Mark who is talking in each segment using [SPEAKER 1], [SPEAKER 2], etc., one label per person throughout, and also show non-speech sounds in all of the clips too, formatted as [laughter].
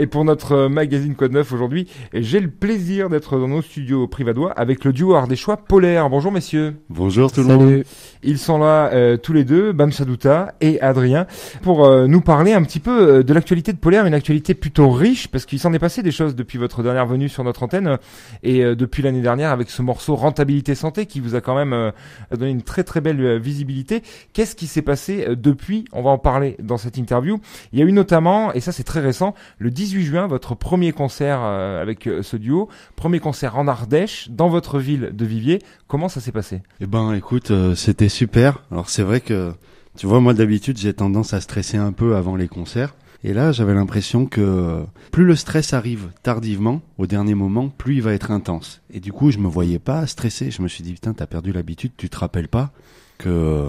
[SPEAKER 1] Et pour notre euh, magazine Code 9 aujourd'hui, j'ai le plaisir d'être dans nos studios privadois avec le duo choix Polaire. Bonjour messieurs.
[SPEAKER 2] Bonjour tout le monde.
[SPEAKER 1] Ils sont là euh, tous les deux, Bam et Adrien, pour euh, nous parler un petit peu de l'actualité de Polaire, une actualité plutôt riche parce qu'il s'en est passé des choses depuis votre dernière venue sur notre antenne et depuis l'année dernière avec ce morceau Rentabilité Santé qui vous a quand même donné une très très belle visibilité. Qu'est-ce qui s'est passé depuis On va en parler dans cette interview. Il y a eu notamment, et ça c'est très récent, le 10 18 juin, votre premier concert euh, avec euh, ce duo, premier concert en Ardèche, dans votre ville de Viviers. Comment ça s'est passé
[SPEAKER 2] Eh ben, écoute, euh, c'était super. Alors c'est vrai que, tu vois, moi d'habitude, j'ai tendance à stresser un peu avant les concerts. Et là, j'avais l'impression que plus le stress arrive tardivement, au dernier moment, plus il va être intense. Et du coup, je me voyais pas stresser. Je me suis dit, putain, t'as perdu l'habitude, tu te rappelles pas que euh,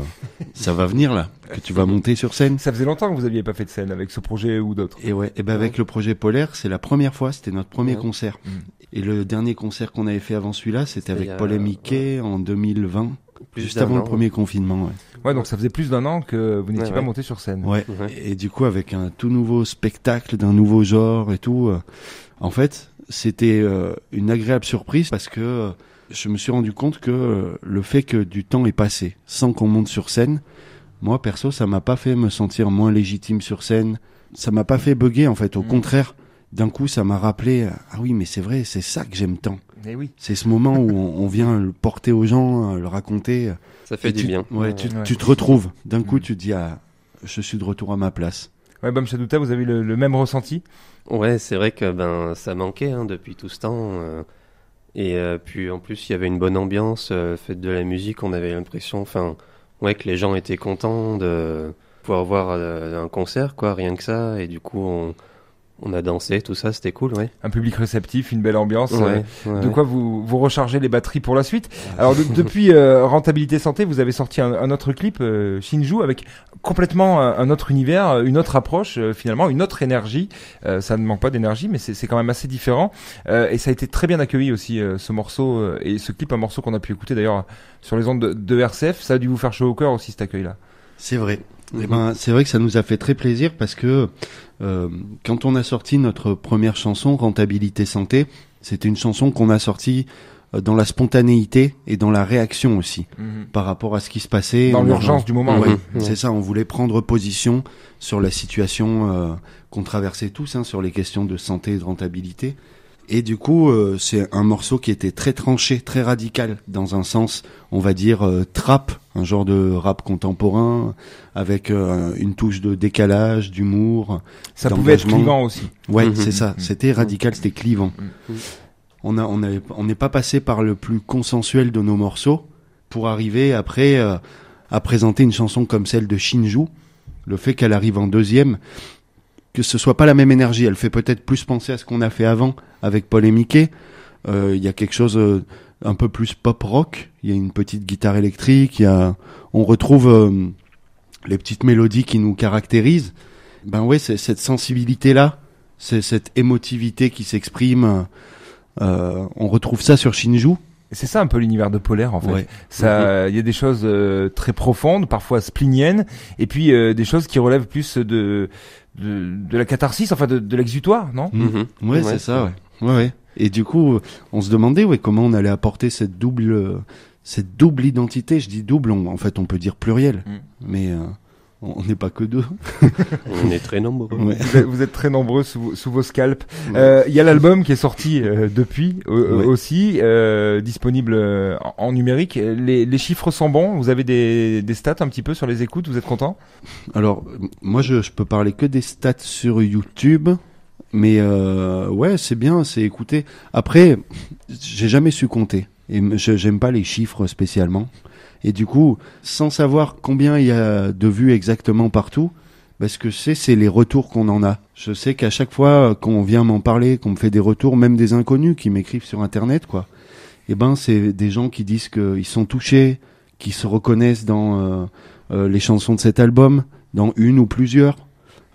[SPEAKER 2] ça va venir là, que tu vas monter sur scène. Ça faisait longtemps que vous n'aviez pas fait de scène avec ce projet ou d'autres. Et ouais, et ben avec le projet Polaire, c'est la première fois, c'était notre premier concert. Mmh. Et le dernier concert qu'on avait fait avant celui-là, c'était avec Polémique Paul et Mickey en 2020. juste avant le premier confinement. Ouais. donc ça faisait plus d'un
[SPEAKER 1] an que vous n'étiez pas monté sur scène. Ouais.
[SPEAKER 2] Et, du coup, avec un tout nouveau spectacle d'un nouveau genre et tout, euh, en fait, c'était euh, une agréable surprise parce que je me suis rendu compte que euh, le fait que du temps est passé sans qu'on monte sur scène, moi perso, ça m'a pas fait me sentir moins légitime sur scène. Ça m'a pas fait bugger en fait. Au mm. contraire, d'un coup, ça m'a rappelé euh, ah oui, mais c'est vrai, c'est ça que j'aime tant. oui. C'est ce moment où on, vient le porter aux gens, euh, le raconter. Ça fait du bien. Ouais, tu, te retrouves. D'un coup, mm. tu dis ah, je suis de retour à ma place. Ouais, Bam
[SPEAKER 3] vous avez le,
[SPEAKER 2] même ressenti
[SPEAKER 3] Ouais, c'est vrai que ben ça manquait hein, depuis tout ce temps. Et euh, puis en plus, il y avait une bonne ambiance, euh, faite de la musique, on avait l'impression, enfin, ouais, que les gens étaient contents de pouvoir voir euh, un concert, quoi, rien que ça. Et du coup, on, on a dansé, tout ça, c'était cool, oui.
[SPEAKER 1] Un public réceptif, une belle ambiance, euh, de quoi vous, vous rechargez les batteries pour la suite. Alors [laughs] depuis euh, Rentabilité Santé, vous avez sorti un, autre clip, Shinju, euh, avec complètement un, autre univers, une autre approche, finalement, une autre énergie. ça ne manque pas d'énergie, mais c'est quand même assez différent. et ça a été très bien accueilli aussi, ce morceau, et
[SPEAKER 2] ce clip, un morceau qu'on a pu écouter d'ailleurs sur les ondes de, de RCF. Ça a dû vous faire chaud au cœur aussi, cet accueil-là. C'est vrai, eh ben, c'est vrai que ça nous a fait très plaisir parce que euh, quand on a sorti notre première chanson, Rentabilité Santé, c'était une chanson qu'on a sortie euh, dans la spontanéité et dans la réaction aussi mhm. par rapport à ce qui se passait dans l'urgence du moment oui. Mhm. c'est ça on voulait prendre position sur la situation euh, qu'on traversait tous hein, sur les questions de santé et de rentabilité et du coup, euh, c'est un morceau qui était très tranché, très radical, dans un sens, on va dire, euh, trap, un genre de rap contemporain, avec euh, une touche de décalage, d'humour. Ça pouvait être clivant aussi. Ouais, mhm. c'est ça. Mhm. c'était radical, c'était clivant. Mhm. On a, on on n'est pas passé par le plus consensuel de nos morceaux pour arriver après à présenter une chanson comme celle de Shinju. Le fait qu'elle arrive en deuxième, que ce soit pas la même énergie. Elle fait peut-être plus penser à ce qu'on a fait avant avec Paul et Mickey. Euh, il y a quelque chose euh, un peu plus pop rock. Il y a une petite guitare électrique. Y a... on retrouve euh, les petites mélodies qui nous caractérisent. Ben ouais, c'est cette sensibilité là, c'est cette émotivité qui s'exprime. on retrouve ça sur Shinju
[SPEAKER 1] c'est ça un peu l'univers de Polaire en fait. Ça, mm-hmm. il y a des choses euh, très profondes, parfois spliniennes, et puis euh, des choses qui relèvent plus de de, de la catharsis, enfin de, de l'exutoire, non mm-hmm. Oui, mm-hmm. c'est ça.
[SPEAKER 2] Ouais. Et du coup, on se demandait ouais comment on allait apporter cette double cette double identité. Je dis double, en fait, on peut dire pluriel, mm. mais euh, on n'est pas que deux. [laughs] on est très
[SPEAKER 3] nombreux. Vous,
[SPEAKER 2] êtes, très nombreux sous, vos
[SPEAKER 1] scalps. Euh, il y a l'album qui est sorti euh, depuis euh, aussi, disponible en, numérique. Les, chiffres sont bons. Vous avez des, stats un petit peu sur les écoutes. Vous êtes
[SPEAKER 2] content Alors, moi, je, je peux parler que des stats sur YouTube. Mais ouais, c'est bien, c'est écouté. Après, j'ai jamais su compter. Et j'aime pas les chiffres spécialement. Et du coup, sans savoir combien il y a de vues exactement partout, bah, ce que c'est c'est les retours qu'on en a. Je sais qu'à chaque fois qu'on vient m'en parler, qu'on me fait des retours, même des inconnus qui m'écrivent sur internet, quoi. Eh ben, c'est des gens qui disent qu'ils sont touchés, qui se reconnaissent dans euh, euh, les chansons de cet album, dans une ou plusieurs.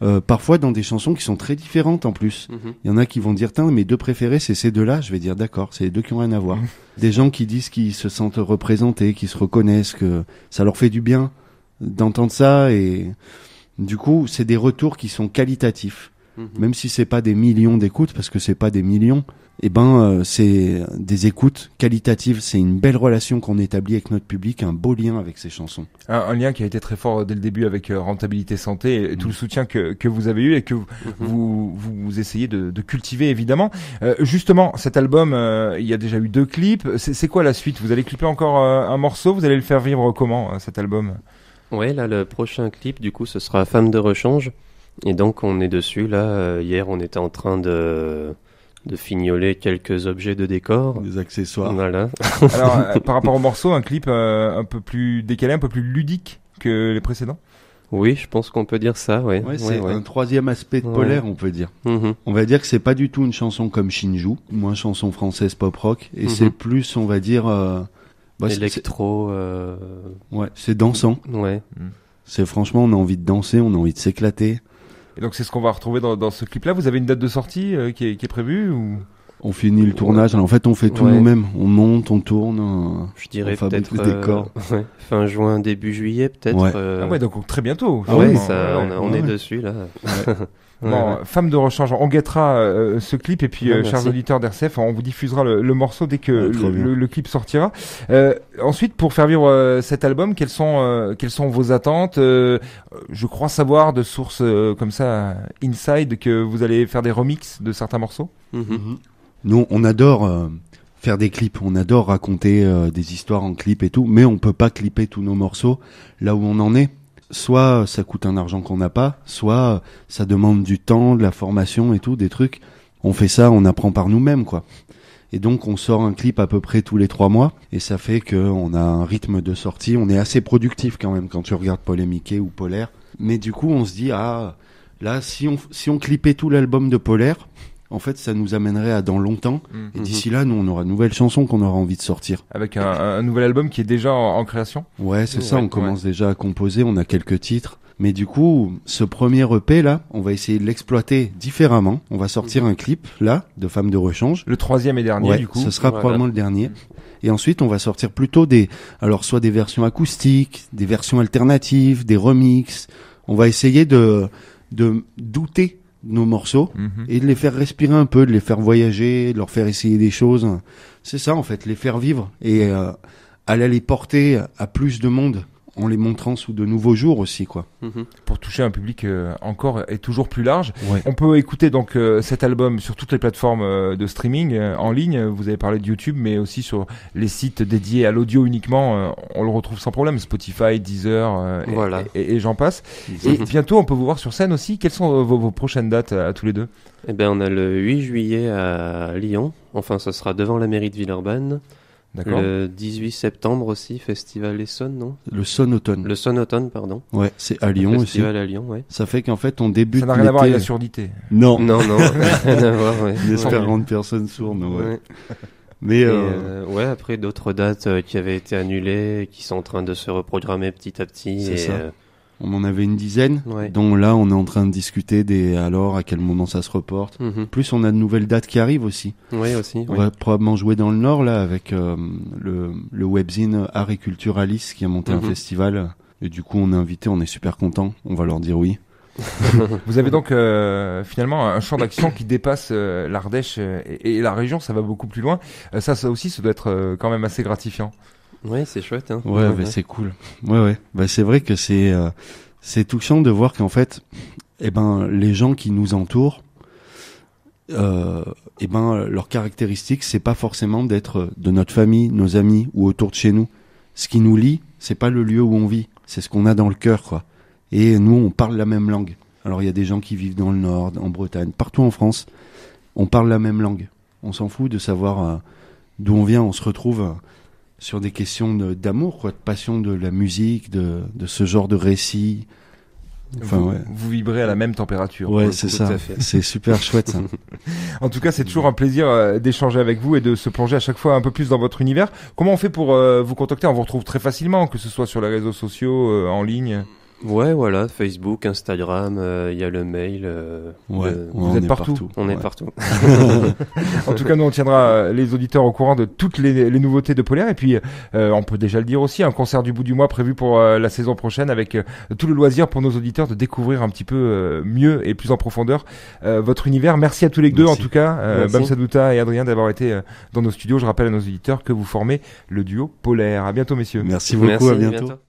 [SPEAKER 2] Euh, parfois dans des chansons qui sont très différentes en plus. Mhm. Il y en a qui vont dire, tiens, mes deux préférés, c'est ces deux-là. Je vais dire, d'accord, c'est les deux qui ont rien à voir. [laughs] Des gens qui disent qu'ils se sentent représentés, qu'ils se reconnaissent, que ça leur fait du bien d'entendre ça. Et du coup, c'est des retours qui sont qualitatifs. Mhm. même si c'est pas des millions d'écoutes, parce que c'est pas des millions, et eh ben euh, c'est des écoutes qualitatives. C'est une belle relation qu'on établit avec notre public, un beau lien avec ces chansons.
[SPEAKER 1] Un, lien qui a été très fort dès le début avec euh, rentabilité santé et tout le mm. soutien que, que, vous avez eu et que vous mhm. vous, essayez de, cultiver évidemment. Euh, justement, cet album, il y a déjà eu deux clips. C'est quoi la suite Vous allez clipper encore un morceau Vous allez le faire vivre comment cet album
[SPEAKER 3] Ouais, là le prochain clip du coup ce sera Femme de rechange. Et donc on est dessus là. Euh, hier on était en train de de fignoler quelques objets de décor, des accessoires. Voilà. [laughs] Alors euh, par rapport
[SPEAKER 1] au [laughs] morceau, un clip euh, un peu plus décalé, un peu plus ludique que les précédents.
[SPEAKER 3] Oui, je pense qu'on peut dire ça. Ouais. c'est un troisième aspect de polaire, on
[SPEAKER 2] peut dire. Mm-hmm. On va dire que c'est pas du tout une chanson comme Shinju, moins chanson française pop rock, et c'est mm-hmm. plus, on va dire,
[SPEAKER 3] électro. Bah,
[SPEAKER 2] ouais, c'est dansant. Ouais. Mm. C'est franchement, on a envie de danser, on a envie de s'éclater.
[SPEAKER 1] Et donc c'est ce qu'on va retrouver dans, ce clip-là. Vous avez une date de
[SPEAKER 3] sortie euh, qui, est, prévue ou
[SPEAKER 2] On finit le tournage. en fait, on fait tout nous-mêmes. On monte, on tourne. Je dirais peut-être euh,
[SPEAKER 3] [laughs] fin juin, début juillet peut-être. Ouais. Euh. Ah ouais, donc très bientôt. Ah on, est dessus là. [laughs]
[SPEAKER 1] Femme de rechange, on guettera euh, ce clip et puis, euh, chers auditeurs d'RCF, on vous diffusera le, morceau dès que ah, le, clip sortira. Euh, ensuite, pour faire vivre cet album, quelles sont, quelles sont vos attentes Je crois savoir de sources comme ça, inside, que vous allez faire des remixes de certains morceaux. Mhm. Mhm.
[SPEAKER 2] Nous, on adore faire des clips, on adore raconter des histoires en clip et tout, mais on peut pas clipper tous nos morceaux là où on en est soit ça coûte un argent qu'on n'a pas, soit ça demande du temps, de la formation et tout, des trucs. On fait ça, on apprend par nous-mêmes, quoi. Et donc on sort un clip à peu près tous les trois mois, et ça fait qu'on a un rythme de sortie, on est assez productif quand même quand tu regardes Paul ou Polaire. Mais du coup on se dit, ah, là si on, si on clippait tout l'album de Polaire, en fait, ça nous amènerait à dans longtemps. et mhm. d'ici là, nous, on aura de nouvelles chansons qu'on aura envie de sortir.
[SPEAKER 1] Avec un, nouvel album qui est déjà en, création
[SPEAKER 2] Ouais, c'est ça. on commence déjà à composer, on a quelques titres. Mais du coup, ce premier EP là, on va essayer de l'exploiter différemment. On va sortir mhm. un clip là de Femmes de rechange. Le troisième et dernier du coup. Ce sera probablement le dernier. Mhm. Et ensuite, on va sortir plutôt des, alors soit des versions acoustiques, des versions alternatives, des remixes. On va essayer de de douter nos morceaux mhm. et de les faire respirer un peu, de les faire voyager, de leur faire essayer des choses. C'est ça en fait, les faire vivre et euh, aller les porter à plus de monde en les montrant sous de nouveaux jours aussi, quoi.
[SPEAKER 1] Mhm. Pour toucher un public euh, encore et toujours plus large. On peut écouter donc euh, cet album sur toutes les plateformes euh, de streaming en ligne. Vous avez parlé de YouTube, mais aussi sur les sites dédiés à l'audio uniquement. on le retrouve sans problème, Spotify, Deezer, et, voilà. et, j'en
[SPEAKER 3] passe. Et bientôt, on peut vous voir sur scène aussi. Quelles sont vos, prochaines dates à, tous les deux Eh ben, on a le 8 juillet à Lyon. Enfin, ce sera devant la mairie de Villeurbanne. Le 18 septembre aussi, Festival Essonne, non Le Son Automne. Le Son Automne, pardon. Ouais, c'est à Lyon aussi. Festival à Lyon, ouais.
[SPEAKER 2] Ça fait qu'en fait, on débute. Ça n'a rien à voir avec la surdité. Non. Non, non, [laughs] rien à voir, ouais. Une personnes sourdes, ouais. ouais. [laughs] Mais euh, euh, ouais, après d'autres
[SPEAKER 3] dates euh, qui avaient été annulées, qui sont en train de se reprogrammer petit à petit. C'est ça.
[SPEAKER 2] On en avait une dizaine. dont là, on est en train de discuter des alors, à quel moment ça se reporte. Mhm. Plus, on a de nouvelles dates qui arrivent aussi. aussi. On va probablement jouer dans le Nord, là, avec euh, le, le webzine Agriculturalis qui a monté un mhm. festival. Et du coup, on est invité, on est super content. On va leur dire oui.
[SPEAKER 1] [laughs] Vous avez donc euh, finalement un champ d'action qui dépasse euh, l'Ardèche et, et, la région, ça va beaucoup plus loin. ça, ça aussi, ça doit être quand même assez
[SPEAKER 3] gratifiant. Ouais, c'est chouette. Hein. Bah, ouais, c'est
[SPEAKER 2] cool. Ouais, ouais. Bah, c'est vrai que c'est euh, c'est touchant de voir qu'en fait, eh ben, les gens qui nous entourent, euh, eh ben, leurs caractéristiques, c'est pas forcément d'être de notre famille, nos amis ou autour de chez nous. Ce qui nous lie, c'est pas le lieu où on vit, c'est ce qu'on a dans le cœur, quoi. Et nous, on parle la même langue. Alors, il y a des gens qui vivent dans le Nord, en Bretagne, partout en France, on parle la même langue. On s'en fout de savoir euh, d'où on vient, on se retrouve sur des questions d'amour, de, de passion de la musique, de, de ce genre de récit. vous, ouais. vibrez à la même température. Ouais, c'est ça. C'est super chouette. Ça. Hein.
[SPEAKER 1] [laughs] en tout cas, c'est toujours un plaisir euh, d'échanger avec vous et de se plonger à chaque fois un peu plus dans votre univers. Comment on fait pour euh, vous contacter On vous retrouve très facilement, que ce soit sur les réseaux sociaux, euh, en ligne. Ouais,
[SPEAKER 3] voilà, Facebook, Instagram, euh, il y a le mail. Euh, ouais, Vous êtes partout. On est partout. [laughs] en tout cas,
[SPEAKER 1] nous on tiendra euh, les auditeurs au courant de toutes les, nouveautés de Polaire. Et puis, on peut déjà le dire aussi, un concert du bout du mois prévu pour la saison prochaine, avec tout le loisir pour nos auditeurs de découvrir un petit peu mieux et plus en profondeur votre univers. Merci à tous les deux, en tout cas, Bamsadouta et Adrien d'avoir été dans nos studios. Je rappelle à nos auditeurs que vous formez le duo Polaire. À bientôt, messieurs. Merci beaucoup. À bientôt.